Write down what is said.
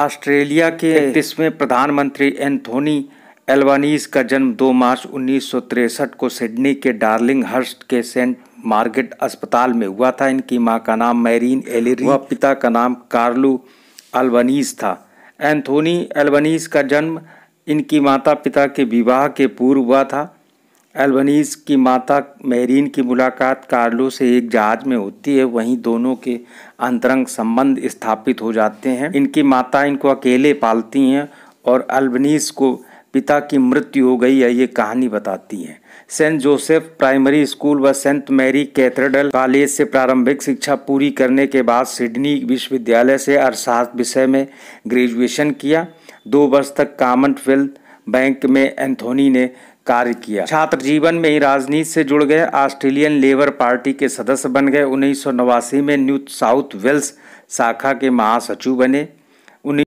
Australia के इसमें प्रधानमंत्री एंथोनी एल्वानीज का जन्म 2 मार्च उन्नीस को सिडनी के डार्लिंग हर्स्ट के सेंट मार्गेट अस्पताल में हुआ था इनकी मां का नाम मैरीन एलिरी व पिता का नाम कार्लू अल्वनीस था एंथोनी एल्वनीस का जन्म इनकी माता पिता के विवाह के पूर्व हुआ था एल्बनीज की माता मेहरीन की मुलाकात कार्लो से एक जहाज में होती है वहीं दोनों के अंतरंग संबंध स्थापित हो जाते हैं इनकी माता इनको अकेले पालती हैं और एल्बनीज को पिता की मृत्यु हो गई है ये कहानी बताती है सेंट जोसेफ प्राइमरी स्कूल व सेंट मैरी कैथेड्रल कॉलेज से प्रारंभिक शिक्षा पूरी करने के बाद सिडनी विश्वविद्यालय से अर्थशास्त्र विषय में ग्रेजुएशन किया दो वर्ष तक कामनवेल्थ बैंक में एंथोनी ने कार्य किया छात्र जीवन में ही राजनीति से जुड़ गए ऑस्ट्रेलियन लेबर पार्टी के सदस्य बन गए उन्नीस में न्यू साउथ वेल्स शाखा के महासचिव बने